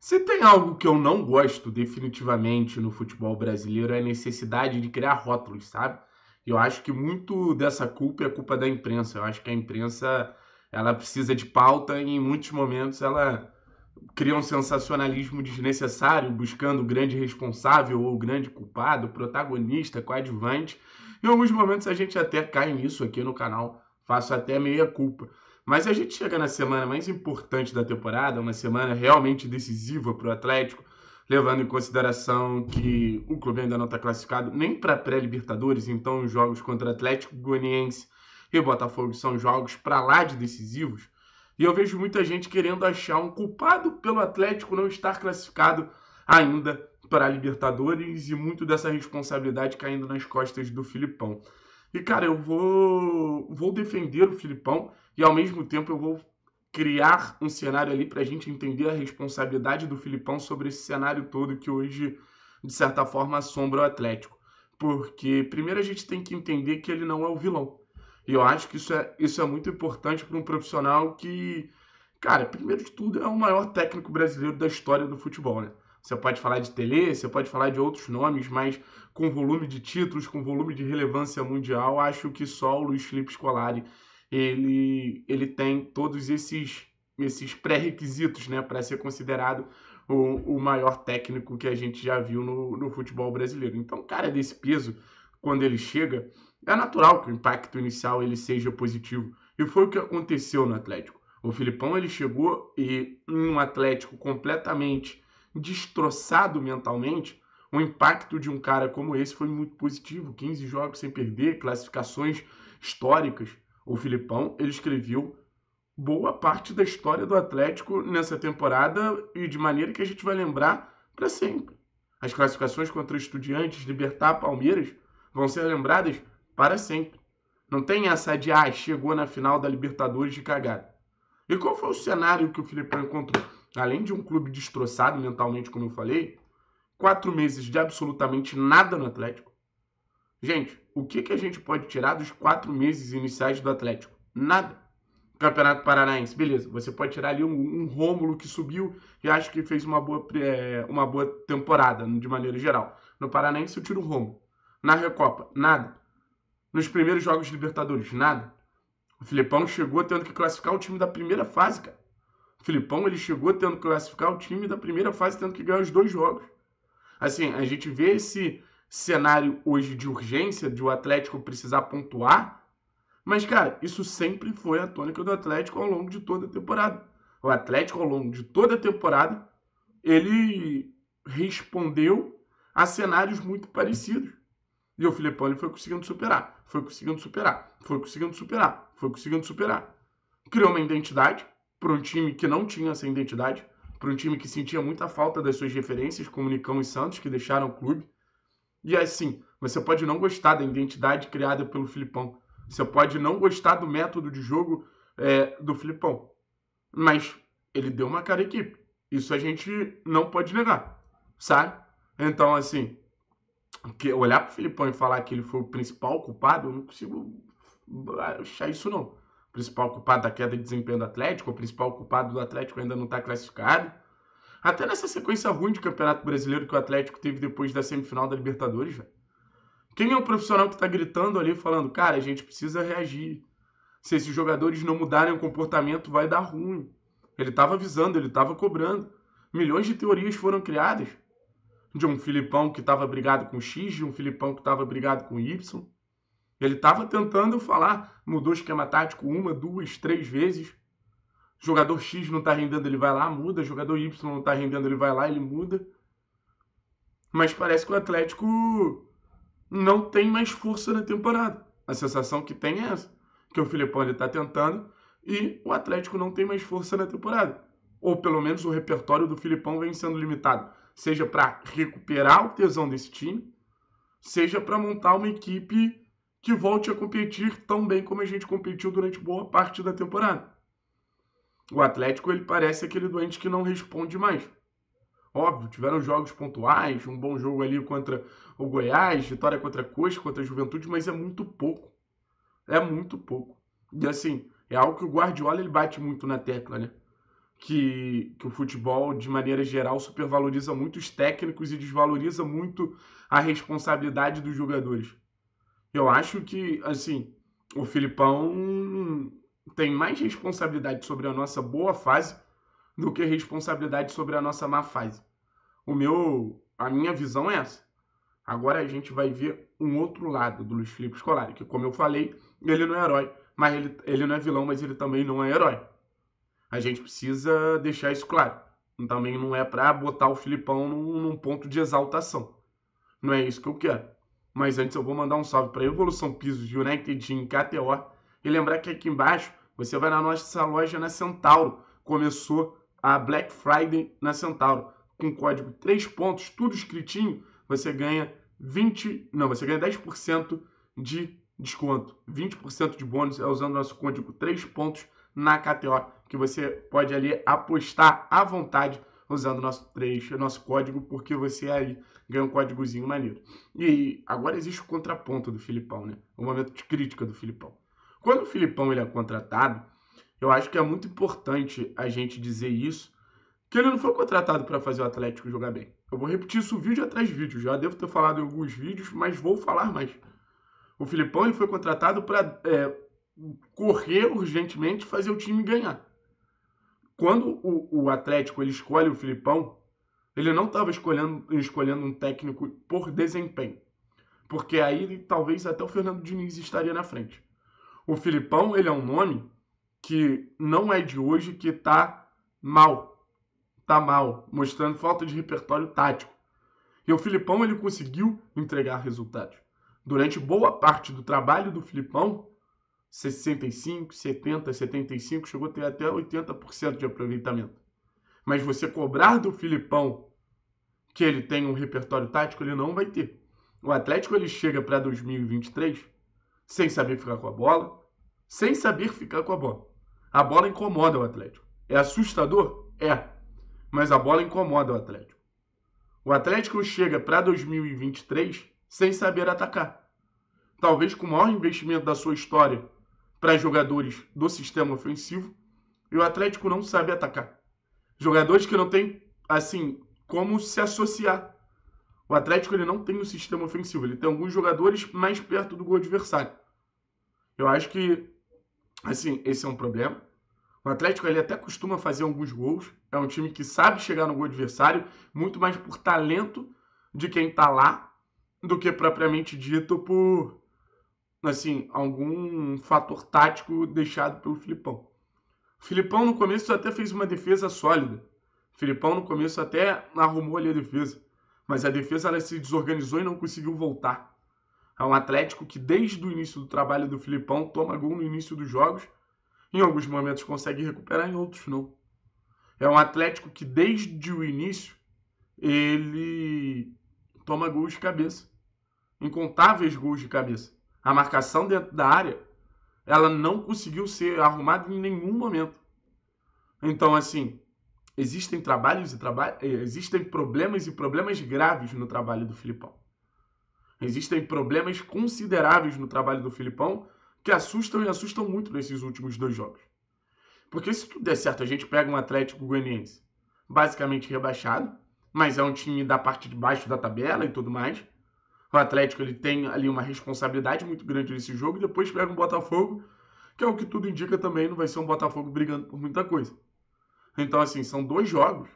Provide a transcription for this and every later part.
Se tem algo que eu não gosto definitivamente no futebol brasileiro é a necessidade de criar rótulos, sabe? Eu acho que muito dessa culpa é culpa da imprensa. Eu acho que a imprensa ela precisa de pauta e em muitos momentos ela cria um sensacionalismo desnecessário, buscando o grande responsável ou o grande culpado, o protagonista, coadjuvante. Em alguns momentos a gente até cai nisso aqui no canal. Faço até meia culpa. Mas a gente chega na semana mais importante da temporada, uma semana realmente decisiva para o Atlético, levando em consideração que o clube ainda não está classificado nem para pré-Libertadores, então os jogos contra Atlético Goianiense e Botafogo são jogos para lá de decisivos. E eu vejo muita gente querendo achar um culpado pelo Atlético não estar classificado ainda para a Libertadores e muito dessa responsabilidade caindo nas costas do Filipão. E cara, eu vou vou defender o Filipão e ao mesmo tempo eu vou criar um cenário ali para a gente entender a responsabilidade do Filipão sobre esse cenário todo que hoje, de certa forma, assombra o Atlético. Porque, primeiro, a gente tem que entender que ele não é o vilão. E eu acho que isso é, isso é muito importante para um profissional que, cara, primeiro de tudo, é o maior técnico brasileiro da história do futebol, né? Você pode falar de Tele, você pode falar de outros nomes, mas com volume de títulos, com volume de relevância mundial, acho que só o Luiz Felipe Scolari ele, ele tem todos esses, esses pré-requisitos né, para ser considerado o, o, maior técnico que a gente já viu no, no futebol brasileiro. Então, cara desse peso, quando ele chega, é natural que o impacto inicial ele seja positivo. E foi o que aconteceu no Atlético. O Filipão ele chegou e um Atlético completamente destroçado mentalmente, o impacto de um cara como esse foi muito positivo. 15 jogos sem perder, classificações históricas o Filipão, ele escreveu boa parte da história do Atlético nessa temporada e de maneira que a gente vai lembrar para sempre. As classificações contra Estudiantes, Libertar, Palmeiras vão ser lembradas para sempre. Não tem essa de ah, chegou na final da Libertadores de cagada. E qual foi o cenário que o Filipão encontrou? Além de um clube destroçado mentalmente, como eu falei, quatro meses de absolutamente nada no Atlético. Gente, o que, que a gente pode tirar dos quatro meses iniciais do Atlético? Nada. Campeonato Paranaense, beleza. Você pode tirar ali um, um Rômulo que subiu e acho que fez uma boa, é, uma boa temporada, de maneira geral. No Paranaense eu tiro o Rômulo. Na Recopa, nada. Nos primeiros jogos de Libertadores, nada. O Filipão chegou tendo que classificar o time da primeira fase, cara. O Filipão ele chegou tendo que classificar o time da primeira fase, tendo que ganhar os dois jogos. Assim, a gente vê esse cenário hoje de urgência, de o Atlético precisar pontuar. Mas, cara, isso sempre foi a tônica do Atlético ao longo de toda a temporada. O Atlético, ao longo de toda a temporada, ele respondeu a cenários muito parecidos. E o Filipão ele foi conseguindo superar, foi conseguindo superar, foi conseguindo superar, foi conseguindo superar. Criou uma identidade para um time que não tinha essa identidade, para um time que sentia muita falta das suas referências, como Nicão e Santos, que deixaram o clube. E é assim, você pode não gostar da identidade criada pelo Filipão. Você pode não gostar do método de jogo é, do Filipão. Mas ele deu uma cara à equipe. Isso a gente não pode negar, sabe? Então, assim, olhar olhar pro Filipão e falar que ele foi o principal culpado, eu não consigo ah, achar isso, não. O principal culpado da queda de desempenho do Atlético, o principal culpado do Atlético ainda não está classificado. Até nessa sequência ruim de Campeonato Brasileiro que o Atlético teve depois da semifinal da Libertadores, velho. Quem é o profissional que tá gritando ali, falando, cara, a gente precisa reagir. Se esses jogadores não mudarem o comportamento, vai dar ruim. Ele tava avisando, ele tava cobrando. Milhões de teorias foram criadas. De um Filipão que tava brigado com X, de um Filipão que tava brigado com Y. Ele tava tentando falar, mudou o esquema tático uma, duas, três vezes. Jogador X não está rendendo, ele vai lá, muda. Jogador Y não está rendendo, ele vai lá, ele muda. Mas parece que o Atlético não tem mais força na temporada. A sensação que tem é essa. Que o Filipão está tentando e o Atlético não tem mais força na temporada. Ou pelo menos o repertório do Filipão vem sendo limitado. Seja para recuperar o tesão desse time, seja para montar uma equipe que volte a competir tão bem como a gente competiu durante boa parte da temporada. O Atlético ele parece aquele doente que não responde mais. Óbvio, tiveram jogos pontuais, um bom jogo ali contra o Goiás, vitória contra a Coxa, contra a Juventude, mas é muito pouco. É muito pouco. E assim, é algo que o Guardiola ele bate muito na tecla, né? Que, que o futebol, de maneira geral, supervaloriza muito os técnicos e desvaloriza muito a responsabilidade dos jogadores. Eu acho que, assim, o Filipão tem mais responsabilidade sobre a nossa boa fase do que responsabilidade sobre a nossa má fase. O meu, a minha visão é essa. Agora a gente vai ver um outro lado do Luiz Felipe Scolari, que como eu falei, ele não é herói, mas ele, ele não é vilão, mas ele também não é herói. A gente precisa deixar isso claro. Também não é para botar o Filipão num, num ponto de exaltação. Não é isso que eu quero. Mas antes eu vou mandar um salve para Evolução Pisos United em KTO e lembrar que aqui embaixo você vai na nossa loja na Centauro. Começou a Black Friday na Centauro. Com código 3 pontos, tudo escritinho, você ganha 20, não, você ganha 10% de desconto. 20% de bônus é usando nosso código 3 pontos na KTO, que você pode ali apostar à vontade usando nosso 3, nosso código, porque você aí ganha um códigozinho maneiro. E agora existe o contraponto do Filipão, né? O momento de crítica do Filipão. Quando o Filipão ele é contratado, eu acho que é muito importante a gente dizer isso, que ele não foi contratado para fazer o Atlético jogar bem. Eu vou repetir isso vídeo atrás vídeo, já devo ter falado em alguns vídeos, mas vou falar mais. O Filipão ele foi contratado para é, correr urgentemente fazer o time ganhar. Quando o, o Atlético ele escolhe o Filipão, ele não estava escolhendo, escolhendo um técnico por desempenho. Porque aí talvez até o Fernando Diniz estaria na frente o Filipão, ele é um nome que não é de hoje, que tá mal. Tá mal, mostrando falta de repertório tático. E o Filipão, ele conseguiu entregar resultados. Durante boa parte do trabalho do Filipão, 65, 70, 75, chegou a ter até 80% de aproveitamento. Mas você cobrar do Filipão que ele tem um repertório tático, ele não vai ter. O Atlético ele chega para 2023 sem saber ficar com a bola, sem saber ficar com a bola. A bola incomoda o Atlético. É assustador? É. Mas a bola incomoda o Atlético. O Atlético chega para 2023 sem saber atacar. Talvez com o maior investimento da sua história para jogadores do sistema ofensivo, e o Atlético não sabe atacar. Jogadores que não têm, assim, como se associar o Atlético ele não tem um sistema ofensivo, ele tem alguns jogadores mais perto do gol adversário. Eu acho que, assim, esse é um problema. O Atlético ele até costuma fazer alguns gols, é um time que sabe chegar no gol adversário, muito mais por talento de quem está lá, do que propriamente dito por, assim, algum fator tático deixado pelo Filipão. O Filipão no começo até fez uma defesa sólida. O Filipão no começo até arrumou ali a defesa mas a defesa ela se desorganizou e não conseguiu voltar. É um Atlético que, desde o início do trabalho do Filipão, toma gol no início dos jogos. Em alguns momentos consegue recuperar, em outros não. É um Atlético que, desde o início, ele toma gols de cabeça. Incontáveis gols de cabeça. A marcação dentro da área, ela não conseguiu ser arrumada em nenhum momento. Então, assim, Existem trabalhos e traba... Eh, existem problemas e problemas graves no trabalho do Filipão. Existem problemas consideráveis no trabalho do Filipão que assustam e assustam muito nesses últimos dois jogos. Porque se tudo der certo, a gente pega um Atlético Goianiense basicamente rebaixado, mas é um time da parte de baixo da tabela e tudo mais. O Atlético ele tem ali uma responsabilidade muito grande nesse jogo e depois pega um Botafogo, que é o que tudo indica também, não vai ser um Botafogo brigando por muita coisa. Então, assim, são dois jogos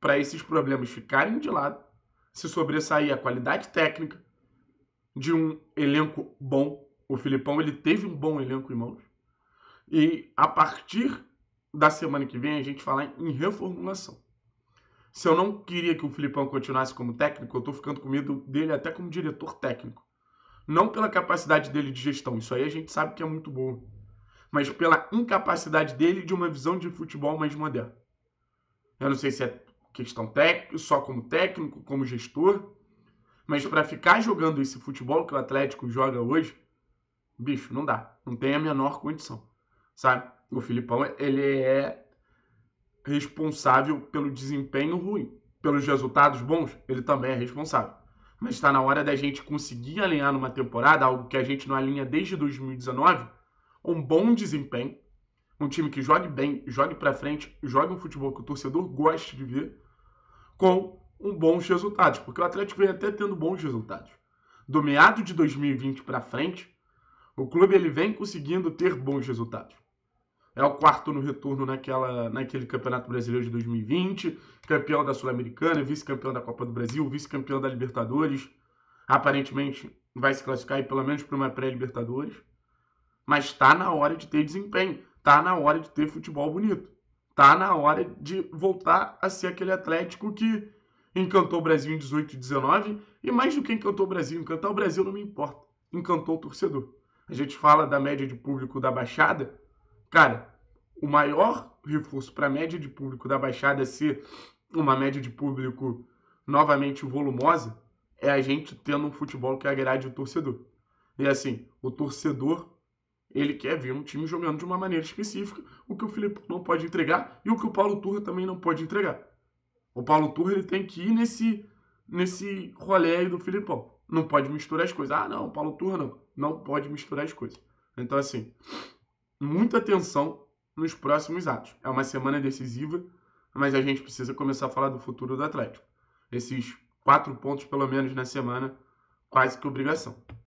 para esses problemas ficarem de lado, se sobressair a qualidade técnica de um elenco bom. O Filipão ele teve um bom elenco em mãos. E a partir da semana que vem a gente falar em reformulação. Se eu não queria que o Filipão continuasse como técnico, eu estou ficando com medo dele até como diretor técnico. Não pela capacidade dele de gestão, isso aí a gente sabe que é muito bom mas pela incapacidade dele de uma visão de futebol mais moderna. Eu não sei se é questão técnica, só como técnico, como gestor, mas para ficar jogando esse futebol que o Atlético joga hoje, bicho, não dá, não tem a menor condição, sabe? O Filipão, ele é responsável pelo desempenho ruim, pelos resultados bons, ele também é responsável. Mas está na hora da gente conseguir alinhar numa temporada, algo que a gente não alinha desde 2019, um bom desempenho, um time que jogue bem, jogue para frente, jogue um futebol que o torcedor goste de ver, com um bons resultados, porque o Atlético vem até tendo bons resultados. Do meado de 2020 para frente, o clube ele vem conseguindo ter bons resultados. É o quarto no retorno naquela, naquele Campeonato Brasileiro de 2020, campeão da Sul-Americana, vice-campeão da Copa do Brasil, vice-campeão da Libertadores. Aparentemente vai se classificar aí pelo menos para uma pré-Libertadores. Mas está na hora de ter desempenho, está na hora de ter futebol bonito, está na hora de voltar a ser aquele Atlético que encantou o Brasil em 18 e 19 e mais do que encantou o Brasil, encantar o Brasil não me importa, encantou o torcedor. A gente fala da média de público da Baixada, cara, o maior reforço para a média de público da Baixada ser uma média de público novamente volumosa é a gente tendo um futebol que agrade o torcedor. E assim, o torcedor ele quer ver um time jogando de uma maneira específica, o que o Filipão não pode entregar e o que o Paulo Turra também não pode entregar. O Paulo Turra ele tem que ir nesse, nesse rolê aí do Filipão. Não pode misturar as coisas. Ah, não, Paulo Turra não. Não pode misturar as coisas. Então, assim, muita atenção nos próximos atos. É uma semana decisiva, mas a gente precisa começar a falar do futuro do Atlético. Esses quatro pontos, pelo menos na semana, quase que obrigação.